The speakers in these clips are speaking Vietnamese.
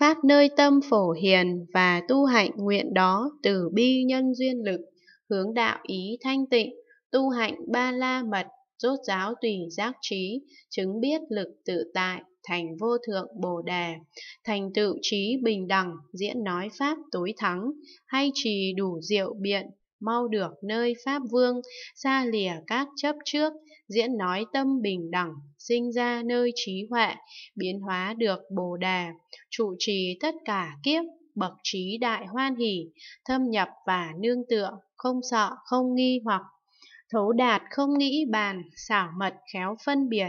phát nơi tâm phổ hiền và tu hạnh nguyện đó từ bi nhân duyên lực, hướng đạo ý thanh tịnh, tu hạnh ba la mật, rốt giáo tùy giác trí, chứng biết lực tự tại, thành vô thượng bồ đề, thành tựu trí bình đẳng, diễn nói pháp tối thắng, hay trì đủ diệu biện, mau được nơi Pháp Vương, xa lìa các chấp trước, diễn nói tâm bình đẳng, sinh ra nơi trí huệ, biến hóa được Bồ Đà, trụ trì tất cả kiếp, bậc trí đại hoan hỷ, thâm nhập và nương tựa, không sợ, không nghi hoặc Thấu đạt không nghĩ bàn, xảo mật khéo phân biệt,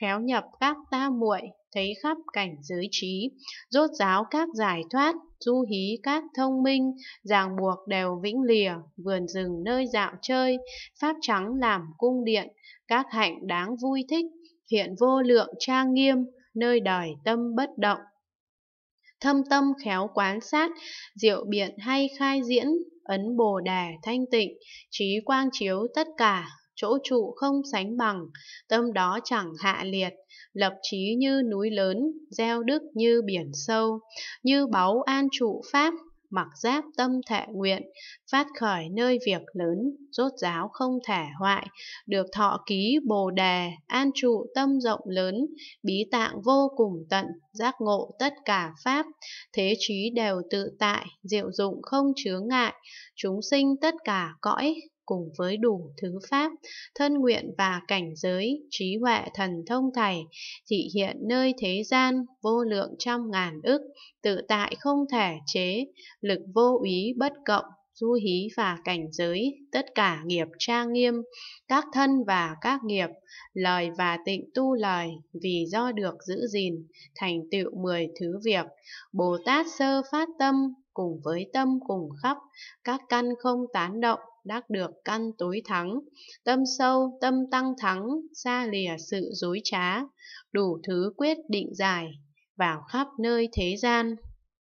khéo nhập các ta muội, thấy khắp cảnh giới trí, rốt giáo các giải thoát, du hí các thông minh, ràng buộc đều vĩnh lìa, vườn rừng nơi dạo chơi, pháp trắng làm cung điện, các hạnh đáng vui thích, hiện vô lượng trang nghiêm, nơi đời tâm bất động thâm tâm khéo quán sát, diệu biện hay khai diễn, ấn bồ đề thanh tịnh, trí quang chiếu tất cả, chỗ trụ không sánh bằng, tâm đó chẳng hạ liệt, lập trí như núi lớn, gieo đức như biển sâu, như báu an trụ pháp, mặc giáp tâm thệ nguyện, phát khởi nơi việc lớn, rốt giáo không thể hoại, được thọ ký bồ đề, an trụ tâm rộng lớn, bí tạng vô cùng tận, giác ngộ tất cả pháp, thế trí đều tự tại, diệu dụng không chướng ngại, chúng sinh tất cả cõi, cùng với đủ thứ pháp, thân nguyện và cảnh giới, trí huệ thần thông thảy, thị hiện nơi thế gian, vô lượng trăm ngàn ức, tự tại không thể chế, lực vô úy bất cộng, du hí và cảnh giới, tất cả nghiệp trang nghiêm, các thân và các nghiệp, lời và tịnh tu lời, vì do được giữ gìn, thành tựu mười thứ việc, Bồ Tát sơ phát tâm, cùng với tâm cùng khắp, các căn không tán động, đắc được căn tối thắng, tâm sâu, tâm tăng thắng, xa lìa sự dối trá, đủ thứ quyết định dài vào khắp nơi thế gian.